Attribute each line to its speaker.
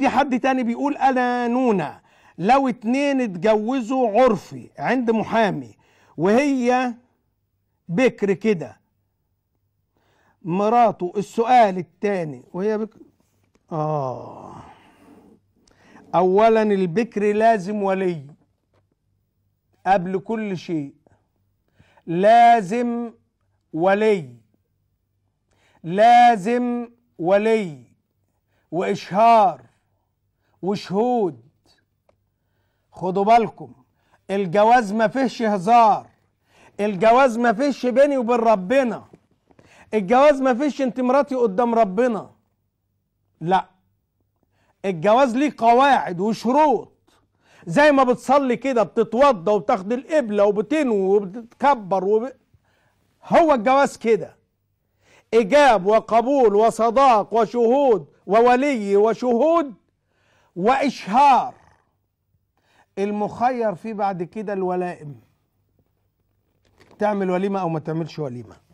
Speaker 1: في حد تاني بيقول انا نونه لو اتنين اتجوزوا عرفي عند محامي وهي بكر كده مراته السؤال التاني وهي بكر اه اولا البكر لازم ولي قبل كل شيء لازم ولي لازم ولي واشهار وشهود خدوا بالكم الجواز ما فيهش هزار الجواز ما فيهش بيني وبين ربنا الجواز ما فيهش انت مراتي قدام ربنا لا الجواز ليه قواعد وشروط زي ما بتصلي كده بتتوضى وبتاخد القبلة وبتنوي وبتتكبر وب... هو الجواز كده إجاب وقبول وصداق وشهود وولي وشهود وإشهار المخير فيه بعد كده الولائم تعمل وليمة أو ما تعملش وليمة